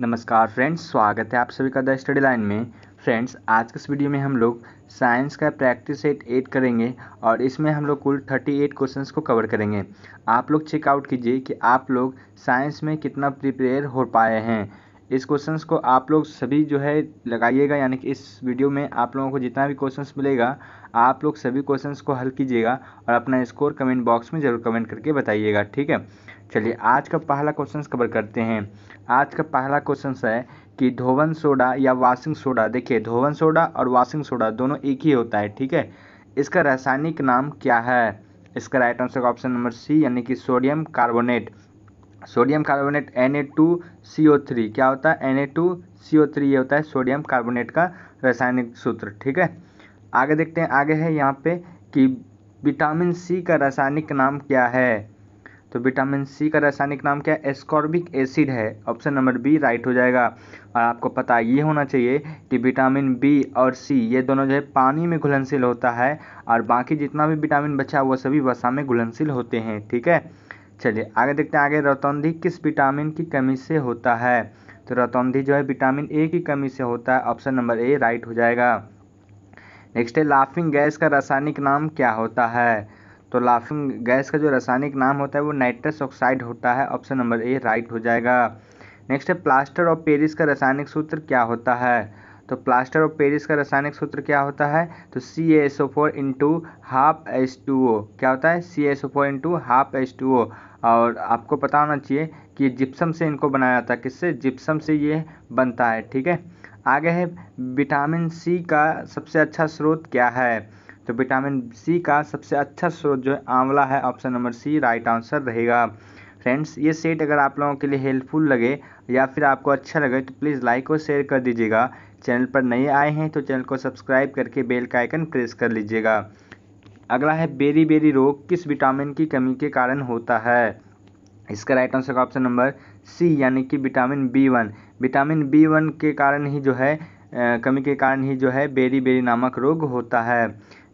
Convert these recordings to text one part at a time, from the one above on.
नमस्कार फ्रेंड्स स्वागत है आप सभी का द स्टडी लाइन में फ्रेंड्स आज के इस वीडियो में हम लोग साइंस का प्रैक्टिस सेट एट करेंगे और इसमें हम लोग कुल थर्टी एट क्वेश्चन को कवर करेंगे आप लोग चेकआउट कीजिए कि आप लोग साइंस में कितना प्रिपेयर हो पाए हैं इस क्वेश्चन को आप लोग सभी जो है लगाइएगा यानी कि इस वीडियो में आप लोगों को जितना भी क्वेश्चन मिलेगा आप लोग सभी क्वेश्चन को हल कीजिएगा और अपना स्कोर कमेंट बॉक्स में ज़रूर कमेंट करके बताइएगा ठीक है चलिए आज का पहला क्वेश्चन कवर करते हैं आज का पहला क्वेश्चन है कि धोवन सोडा या वाशिंग सोडा देखिए धोवन सोडा और वाशिंग सोडा दोनों एक ही होता है ठीक है इसका रासायनिक नाम क्या है इसका राइट आंसर का ऑप्शन नंबर सी यानी कि sodium carbonate sodium carbonate Na2CO3 क्या होता है Na2CO3 ये होता है सोडियम कार्बोनेट का रासायनिक सूत्र ठीक है आगे देखते हैं आगे है यहाँ पे कि विटामिन सी का रासायनिक नाम क्या है तो विटामिन सी का रासायनिक नाम क्या है एस्कॉर्बिक एसिड है ऑप्शन नंबर बी राइट हो जाएगा और आपको पता ये होना चाहिए कि विटामिन बी और सी ये दोनों जो है पानी में घुलनशील होता है और बाकी जितना भी विटामिन बचा वह सभी वसा में घुलनशील होते हैं ठीक है चलिए आगे देखते हैं आगे रतौंधी किस विटामिन की कमी से होता है तो रतौंधी जो है विटामिन ए की कमी से होता है ऑप्शन नंबर ए राइट हो जाएगा नेक्स्ट है लाफिंग गैस का रासायनिक नाम क्या होता है तो लाफिंग गैस का जो रासायनिक नाम होता है वो नाइट्रस ऑक्साइड होता है ऑप्शन नंबर ए राइट हो जाएगा नेक्स्ट है प्लास्टर ऑफ पेरिस का रासायनिक सूत्र क्या होता है तो प्लास्टर ऑफ पेरिस का रासायनिक सूत्र क्या होता है तो C S O four into half S two O क्या होता है C S O four into half S two O और आपको पता होना चाहिए कि जिप्सम से इनको बनाया जाता है किससे जिप्सम से ये बनता है ठीक है आगे है विटामिन सी का सबसे अच्छा स्रोत क्या है तो विटामिन सी का सबसे अच्छा स्रोत जो है आंवला है option number C right answer रहेगा फ्रेंड्स ये सेट अगर आप लोगों के लिए हेल्पफुल लगे या फिर आपको अच्छा लगे तो प्लीज़ लाइक और शेयर कर दीजिएगा चैनल पर नए आए हैं तो चैनल को सब्सक्राइब करके बेल का आइकन प्रेस कर लीजिएगा अगला है बेरी बेरी रोग किस विटामिन की कमी के कारण होता है इसका राइट आंसर का ऑप्शन नंबर सी यानी कि vitamin B one vitamin B one के कारण ही जो है कमी के कारण ही जो है बेरी बेरी नामक रोग होता है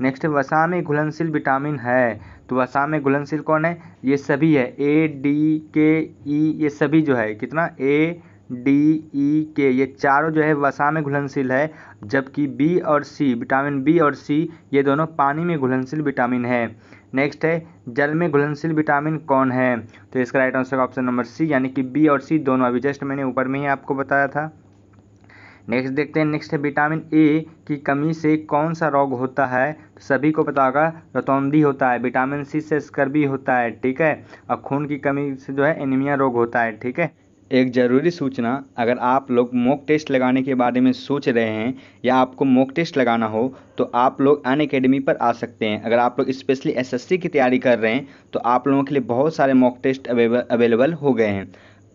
नेक्स्ट वसा में घुलनशील विटामिन है तो वसा में घुलनशील कौन है ये सभी है ए डी के ई ये सभी जो है कितना ए डी ई के ये चारों जो है वसा में घुलनशील है जबकि बी और सी विटामिन बी और सी ये दोनों पानी में घुलनशील विटामिन है नेक्स्ट है जल में घुलनशील विटामिन कौन है तो इसका right answer option number C यानी कि बी और सी दोनों अभी जस्ट मैंने ऊपर में ही आपको बताया था नेक्स्ट देखते हैं नेक्स्ट है विटामिन ए की कमी से कौन सा रोग होता है तो सभी को पता होगा रतौंदी होता है विटामिन सी से स्कर्बी होता है ठीक है और खून की कमी से जो है एनीमिया रोग होता है ठीक है एक ज़रूरी सूचना अगर आप लोग मॉक टेस्ट लगाने के बारे में सोच रहे हैं या आपको मॉक टेस्ट लगाना हो तो आप लोग अन अकेडमी पर आ सकते हैं अगर आप लोग स्पेशली एसएससी की तैयारी कर रहे हैं तो आप लोगों के लिए बहुत सारे मॉक टेस्ट अवेलेबल हो गए हैं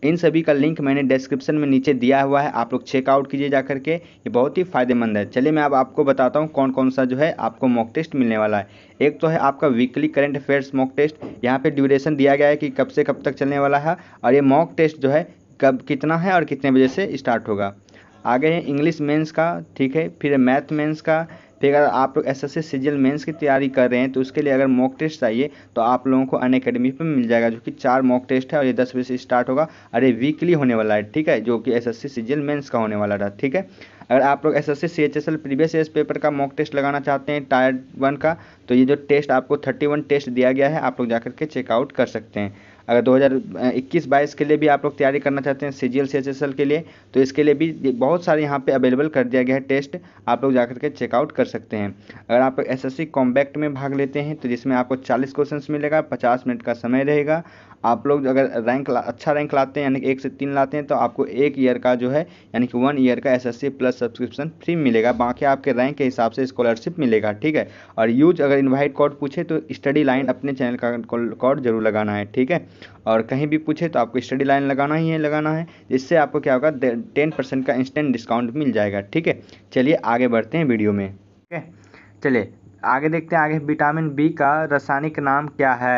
इन सभी का लिंक मैंने डिस्क्रिप्शन में नीचे दिया हुआ है आप लोग चेकआउट कीजिए जा करके ये बहुत ही फायदेमंद है चलिए मैं अब आपको बताता हूँ कौन कौन सा जो है आपको मॉक टेस्ट मिलने वाला है एक तो है आपका weekly current affairs mock test यहाँ पर ड्यूरेशन दिया गया है कि कब से कब तक चलने वाला है और ये मॉक टेस्ट जो है कब कितना है और कितने बजे से स्टार्ट होगा आगे है इंग्लिश मेंस का ठीक है फिर मैथ मेंस का फिर अगर आप लोग S S C CGL mains की तैयारी कर रहे हैं तो उसके लिए अगर मॉक टेस्ट चाहिए तो आप लोगों को अन अकेडमी पर मिल जाएगा जो कि चार मॉक टेस्ट है और ये दस बजे से स्टार्ट होगा और ये वीकली होने वाला है ठीक है जो कि S S C CGL mains का होने वाला था ठीक है अगर आप लोग S S C C H S L previous year paper का मॉक टेस्ट लगाना चाहते हैं टायर वन का तो ये जो टेस्ट आपको थर्टी वन टेस्ट दिया गया है आप लोग जाकर के चेकआउट कर सकते हैं अगर 2021-22 के लिए भी आप लोग तैयारी करना चाहते हैं सी जी एल के लिए तो इसके लिए भी बहुत सारे यहाँ पे अवेलेबल कर दिया गया है टेस्ट आप लोग जाकर के चेकआउट कर सकते हैं अगर आप एस एस कॉम्बैक्ट में भाग लेते हैं तो जिसमें आपको चालीस क्वेश्चन मिलेगा पचास मिनट का समय रहेगा आप लोग अगर रैंक अच्छा रैंक लाते हैं यानी कि एक से तीन लाते हैं तो आपको एक ईयर का जो है यानी कि वन ईयर का एस प्लस सब्सक्रिप्शन फ्री मिलेगा बाकी आपके रैंक के हिसाब से स्कॉलरशिप मिलेगा ठीक है और यूज अगर इन्वाइट कोड पूछे तो स्टडी लाइन अपने चैनल का कोड जरूर लगाना है ठीक है और कहीं भी पूछे तो आपको स्टडी लाइन लगाना ही है लगाना है इससे आपको क्या होगा टेन परसेंट का इंस्टेंट डिस्काउंट मिल जाएगा ठीक है चलिए आगे बढ़ते हैं वीडियो में ठीक है चलिए आगे देखते हैं आगे विटामिन बी का रासायनिक नाम क्या है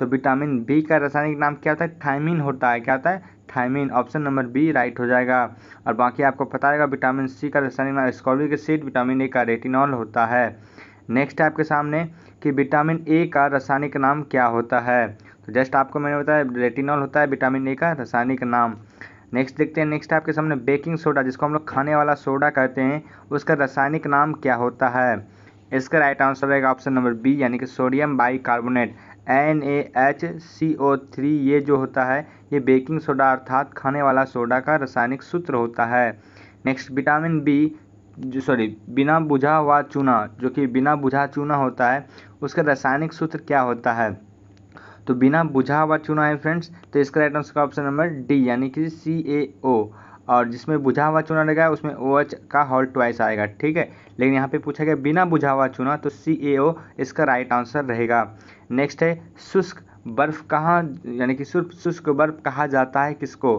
तो विटामिन बी का रासायनिक नाम क्या होता है थाइमिन होता है क्या होता है thiamine option number B right हो जाएगा और बाकी आपको पता रहेगा विटामिन सी का रासायनिक नाम स्कॉर्बिक एसिड विटामिन ए का रेटिनॉल होता है नेक्स्ट है आपके सामने कि विटामिन ए का रासायनिक नाम क्या होता है तो जस्ट आपको मैंने बताया रेटिनॉल होता है विटामिन ए का रासायनिक नाम नेक्स्ट देखते हैं नेक्स्ट आपके सामने बेकिंग सोडा जिसको हम लोग खाने वाला सोडा कहते हैं उसका रासायनिक नाम क्या होता है इसका राइट आंसर रहेगा ऑप्शन नंबर बी यानी कि sodium bicarbonate N A H C O three ये जो होता है ये बेकिंग सोडा अर्थात खाने वाला सोडा का रासायनिक सूत्र होता है नेक्स्ट विटामिन बी जो सॉरी बिना बुझा हुआ चूना जो कि बिना बुझा चूना होता है उसका रासायनिक सूत्र क्या होता है तो बिना बुझा हुआ चुना है फ्रेंड्स तो इसका राइट आंसर का ऑप्शन नंबर डी यानी कि सी ए ओ और जिसमें बुझा हुआ चुना रहेगा उसमें ओ एच का हॉल ट्वाइस आएगा ठीक है लेकिन यहाँ पे पूछा गया बिना बुझा हुआ चुना तो सी ए ओ इसका राइट आंसर रहेगा नेक्स्ट है शुष्क बर्फ़ कहाँ यानी कि शुष्क बर्फ़ कहा जाता है किसको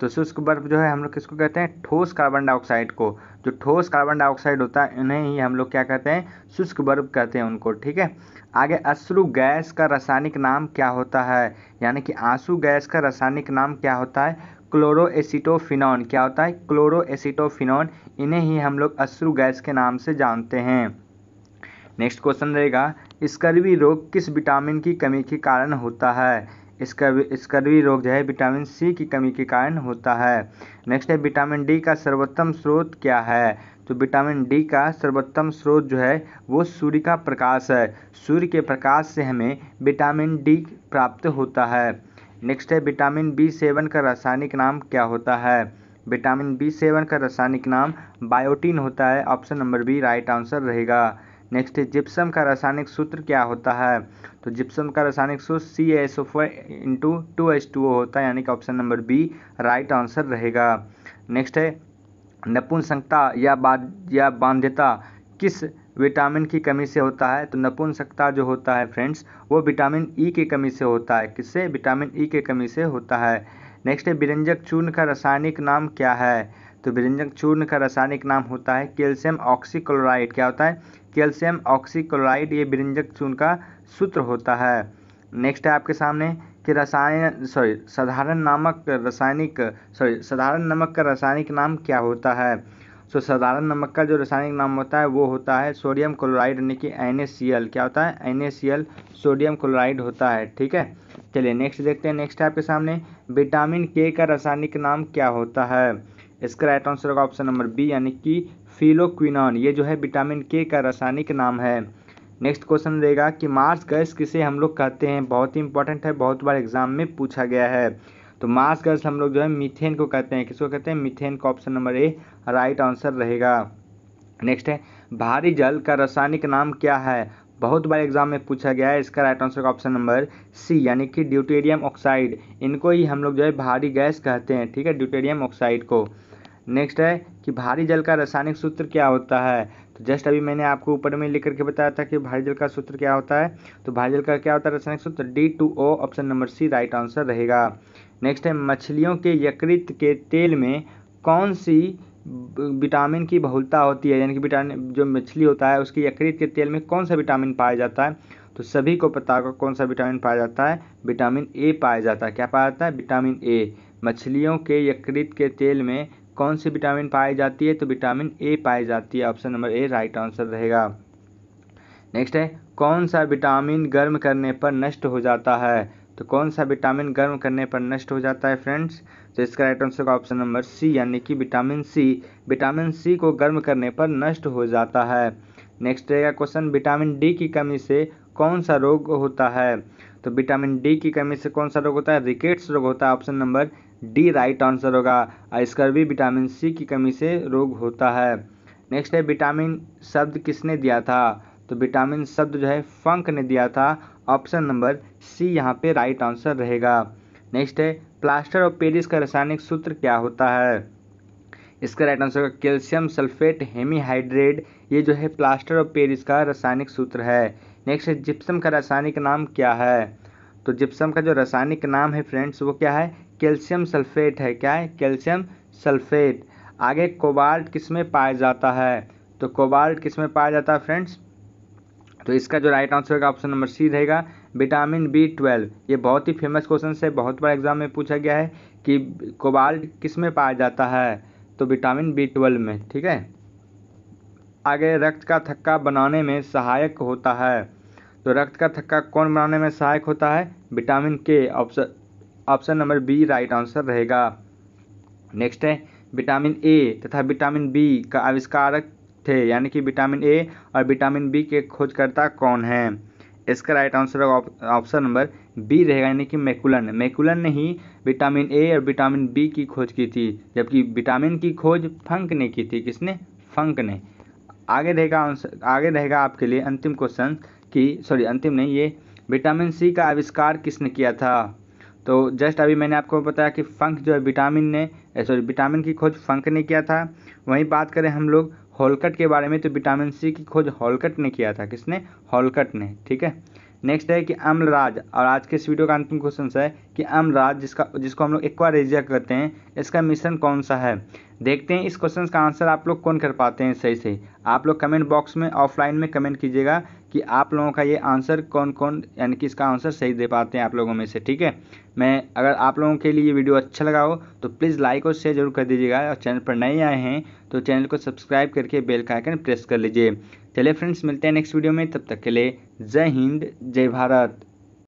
तो शुष्क बर्फ जो है हम लोग किसको कहते हैं ठोस कार्बन डाइऑक्साइड को जो ठोस कार्बन डाइऑक्साइड होता है इन्हें ही हम लोग क्या कहते हैं शुष्क बर्फ कहते हैं उनको ठीक है आगे अश्रु गैस का रासायनिक नाम क्या होता है यानी कि आंसू गैस का रासायनिक नाम क्या होता है क्लोरो एसिटोफिनॉन क्या होता है क्लोरो एसिटोफिनॉन इन्हें ही हम लोग अश्रु गैस के नाम से जानते हैं नेक्स्ट क्वेश्चन रहेगा स्कर्वी रोग किस विटामिन की कमी के कारण होता है इसका स्कर्वी भी रोग जो है विटामिन सी की कमी के कारण होता है नेक्स्ट है विटामिन डी का सर्वोत्तम स्रोत क्या है तो विटामिन डी का सर्वोत्तम स्रोत जो है वो सूर्य का प्रकाश है सूर्य के प्रकाश से हमें विटामिन डी प्राप्त होता है नेक्स्ट है विटामिन बी सेवन का रासायनिक नाम क्या होता है विटामिन बी सेवन का रासायनिक नाम बायोटिन होता है option number B right answer रहेगा नेक्स्ट है जिप्सम का रासायनिक सूत्र क्या होता है तो जिप्सम का रासायनिक सूत्र C S O into two S two O होता है यानी कि option number B right answer रहेगा नेक्स्ट है नपुंसकता या बाद या बांध्यता किस विटामिन की कमी से होता है तो नपुंसकता जो होता है फ्रेंड्स वो विटामिन ई e की कमी से होता है किससे विटामिन ई e की कमी से होता है नेक्स्ट है विरंजक चूर्ण का रासायनिक नाम क्या है तो विरंजक चूर्ण का रासायनिक नाम होता है कैल्शियम ऑक्सीक्लोराइड क्या होता है कैल्शियम ऑक्सीक्लोराइड ये व्यंजक चून का सूत्र होता है नेक्स्ट है आपके सामने कि रसायन सॉरी साधारण नामक रासायनिक सॉरी साधारण नमक का रासायनिक नाम क्या होता है सो साधारण नमक का जो रासायनिक नाम होता है वो होता है सोडियम क्लोराइड यानी कि एन क्या होता है एन सोडियम क्लोराइड होता है ठीक है चलिए नेक्स्ट देखते हैं नेक्स्ट है आपके सामने विटामिन के का रासायनिक नाम क्या होता है इसका राइट आंसर होगा ऑप्शन नंबर बी यानी कि फिलोक्विनॉन ये जो है विटामिन के का रासायनिक नाम है नेक्स्ट क्वेश्चन रहेगा कि मार्स गैस किसे हम लोग कहते हैं बहुत ही इंपॉर्टेंट है बहुत बार एग्जाम में पूछा गया है तो मार्स गैस हम लोग जो है मीथेन को कहते हैं किसको कहते हैं मीथेन का option number A right answer रहेगा नेक्स्ट है भारी जल का रासायनिक नाम क्या है बहुत बार एग्जाम में पूछा गया है इसका राइट आंसर का ऑप्शन नंबर सी यानी कि ड्यूटेरियम ऑक्साइड इनको ही हम लोग जो है भारी गैस कहते हैं ठीक है ड्यूटेरियम ऑक्साइड को नेक्स्ट है कि भारी जल का रासायनिक सूत्र क्या होता है तो जस्ट अभी मैंने आपको ऊपर में लिख करके बताया था कि भारी जल का सूत्र क्या होता है तो भारी जल का क्या होता है रासायनिक सूत्र D two O option number C right answer रहेगा नेक्स्ट है मछलियों के यकृत के तेल में कौन सी विटामिन की बहुलता होती है यानी कि विटामिन जो मछली होता है उसके यकृत के तेल में कौन सा विटामिन पाया जाता है तो सभी को पता होगा कौन सा विटामिन पाया जाता है विटामिन ए पाया जाता है क्या पाया जाता है विटामिन ए मछलियों के यकृत के तेल में कौन सी विटामिन पाई जाती है तो विटामिन ए पाई जाती है option number A right answer रहेगा नेक्स्ट है कौन सा विटामिन गर्म करने पर नष्ट हो जाता है तो कौन सा विटामिन गर्म करने पर नष्ट हो जाता है फ्रेंड्स तो इसका राइट आंसर का ऑप्शन नंबर सी यानी कि विटामिन सी विटामिन सी को गर्म करने पर नष्ट हो जाता है नेक्स्ट रहेगा क्वेश्चन विटामिन डी की कमी से कौन सा रोग होता है तो विटामिन डी की कमी से कौन सा रोग होता है रिकेट्स रोग होता है option number D right answer होगा आइसकर्वी विटामिन सी की कमी से रोग होता है नेक्स्ट है विटामिन शब्द किसने दिया था तो विटामिन शब्द जो है फंक ने दिया था ऑप्शन नंबर सी यहाँ पे राइट आंसर रहेगा नेक्स्ट है प्लास्टर ऑफ पेरिस का रासायनिक सूत्र क्या होता है इसका राइट आंसर होगा कैल्शियम सल्फेट हेमीहाइड्रेट ये जो है प्लास्टर ऑफ पेरिस का रासायनिक सूत्र है नेक्स्ट है जिप्सम का रासायनिक नाम क्या है तो जिप्सम का जो रासायनिक नाम है फ्रेंड्स वो क्या है कैल्शियम सल्फेट है क्या है कैल्शियम सल्फेट आगे कोबाल्ट किस में पाया जाता है तो कोबाल्ट किस में पाया जाता है फ्रेंड्स तो इसका जो राइट आंसर होगा ऑप्शन नंबर सी रहेगा विटामिन बी ट्वेल्व ये बहुत ही फेमस क्वेश्चन है बहुत बड़ा एग्जाम में पूछा गया है कि कोबाल्ट किस में पाया जाता है तो विटामिन बी ट्वेल्व में ठीक है आगे रक्त का थक्का बनाने में सहायक होता है तो रक्त का थक्का कौन बनाने में सहायक होता है vitamin K option option number B right answer रहेगा नेक्स्ट है विटामिन ए तथा विटामिन बी का आविष्कारक थे यानी कि विटामिन ए और विटामिन बी के खोजकर्ता कौन हैं इसका right answer option number B रहेगा यानी कि मैकुलन मैकुलन ने ही विटामिन ए और विटामिन बी की खोज की थी जबकि विटामिन की खोज फंक ने की थी किसने फंक ने आगे रहेगा आंसर आगे रहेगा आपके लिए अंतिम क्वेश्चन कि सॉरी अंतिम नहीं ये विटामिन सी का आविष्कार किसने किया था तो जस्ट अभी मैंने आपको बताया कि फंक जो है विटामिन ने सॉरी eh, विटामिन की खोज फंख ने किया था वहीं बात करें हम लोग हॉलकट के बारे में तो विटामिन सी की खोज हॉलकट ने किया था किसने हॉलकट ने ठीक है नेक्स्ट है कि अम्लराज और आज के इस वीडियो का अंतिम क्वेश्चन है कि अम्लराज जिसका जिसको हम लोग एक्वारेजिया कहते हैं इसका मिश्रण कौन सा है देखते हैं इस क्वेश्चन का आंसर आप लोग कौन कर पाते हैं सही से आप लोग कमेंट बॉक्स में ऑफलाइन में कमेंट कीजिएगा कि आप लोगों का ये आंसर कौन कौन यानी कि इसका आंसर सही दे पाते हैं आप लोगों में से ठीक है मैं अगर आप लोगों के लिए ये वीडियो अच्छा लगा हो तो प्लीज़ लाइक और शेयर जरूर कर दीजिएगा और चैनल पर नए आए हैं तो चैनल को सब्सक्राइब करके बेल का आइकन प्रेस कर लीजिए चलिए फ्रेंड्स मिलते हैं नेक्स्ट वीडियो में तब तक के लिए जय हिंद जय भारत